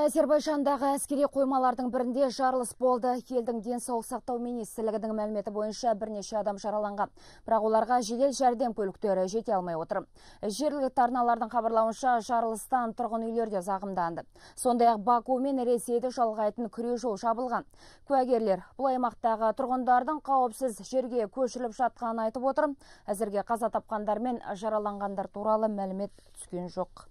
Әзербайжандағы әскери қоймалардың бірінде жарылыс болды. Елдің денсаулық сақтау министрлігінің мәліметі бойынша бірнеше адам жараланған. Бірақ оларға жедел жәрдем көліктері жете алмай отыр. Жергілікті арналардың хабарлауынша жарылыстан тұрғын үйлер де зағымданды. Сондай-ақ Баку мен Ресейді жалғайтын күре жол жабылған. Куәгерлер бұл аймақтағы тұрғындардың қауіпсіз жерге көшіріліп жатқанын айтып отыр. Әзірге қаза тапқандар мен жараланғандар туралы мәлімет түскен жоқ.